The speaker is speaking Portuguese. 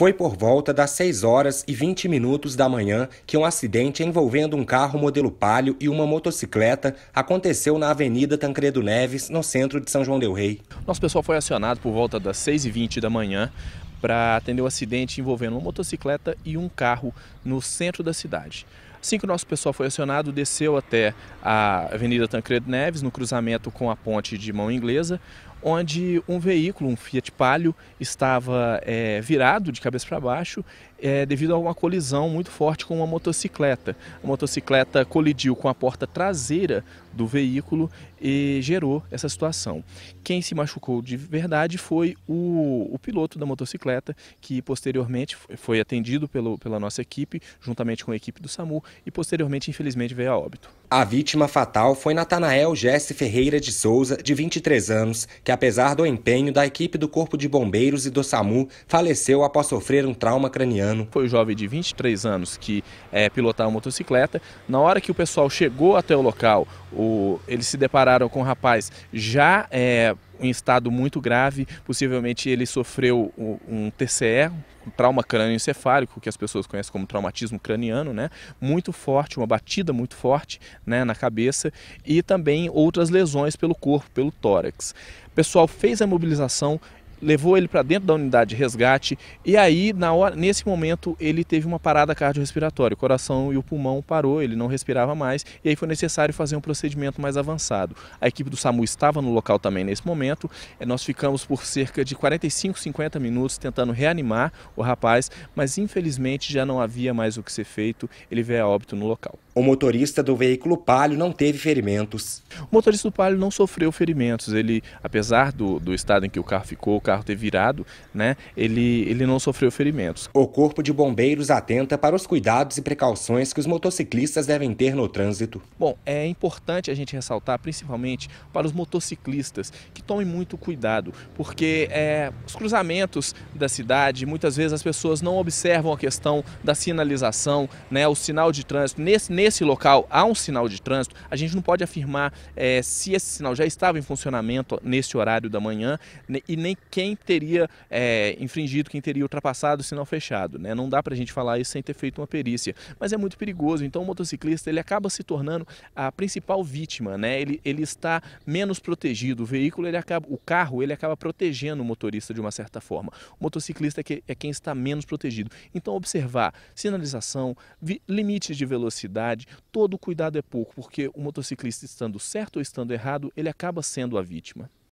Foi por volta das 6 horas e 20 minutos da manhã que um acidente envolvendo um carro modelo Palio e uma motocicleta aconteceu na Avenida Tancredo Neves, no centro de São João del Rei. Nosso pessoal foi acionado por volta das 6 e 20 da manhã para atender o um acidente envolvendo uma motocicleta e um carro no centro da cidade. Assim que o nosso pessoal foi acionado, desceu até a Avenida Tancredo Neves, no cruzamento com a ponte de mão inglesa, onde um veículo, um Fiat Palio, estava é, virado de cabeça para baixo é, devido a uma colisão muito forte com uma motocicleta. A motocicleta colidiu com a porta traseira do veículo e gerou essa situação. Quem se machucou de verdade foi o, o piloto da motocicleta, que posteriormente foi atendido pelo, pela nossa equipe, juntamente com a equipe do SAMU, e posteriormente, infelizmente, veio a óbito. A vítima fatal foi Natanael Jesse Ferreira de Souza, de 23 anos, que que, apesar do empenho da equipe do Corpo de Bombeiros e do SAMU, faleceu após sofrer um trauma craniano. Foi o um jovem de 23 anos que é, eh, pilotava a motocicleta. Na hora que o pessoal chegou até o local, o, eles se depararam com o um rapaz já. É, em estado muito grave, possivelmente ele sofreu um TCE, um trauma crânioencefálico, que as pessoas conhecem como traumatismo craniano, né? Muito forte, uma batida muito forte, né, na cabeça e também outras lesões pelo corpo, pelo tórax. O pessoal fez a mobilização levou ele para dentro da unidade de resgate e aí na hora, nesse momento ele teve uma parada cardiorrespiratória, o coração e o pulmão parou, ele não respirava mais e aí foi necessário fazer um procedimento mais avançado. A equipe do SAMU estava no local também nesse momento, é, nós ficamos por cerca de 45, 50 minutos tentando reanimar o rapaz, mas infelizmente já não havia mais o que ser feito, ele veio a óbito no local. O motorista do veículo Palio não teve ferimentos. O motorista do Palio não sofreu ferimentos, ele apesar do, do estado em que o carro ficou, o carro ter virado, né, ele, ele não sofreu ferimentos. O Corpo de Bombeiros atenta para os cuidados e precauções que os motociclistas devem ter no trânsito. Bom, é importante a gente ressaltar, principalmente para os motociclistas, que tomem muito cuidado, porque é, os cruzamentos da cidade, muitas vezes as pessoas não observam a questão da sinalização, né, o sinal de trânsito. Nesse, nesse local há um sinal de trânsito, a gente não pode afirmar é, se esse sinal já estava em funcionamento nesse horário da manhã né, e nem quem quem teria é, infringido, quem teria ultrapassado o sinal fechado. Né? Não dá para a gente falar isso sem ter feito uma perícia, mas é muito perigoso. Então o motociclista ele acaba se tornando a principal vítima, né? ele, ele está menos protegido. O veículo, ele acaba, o carro, ele acaba protegendo o motorista de uma certa forma. O motociclista é, que, é quem está menos protegido. Então observar sinalização, vi, limites de velocidade, todo cuidado é pouco, porque o motociclista estando certo ou estando errado, ele acaba sendo a vítima.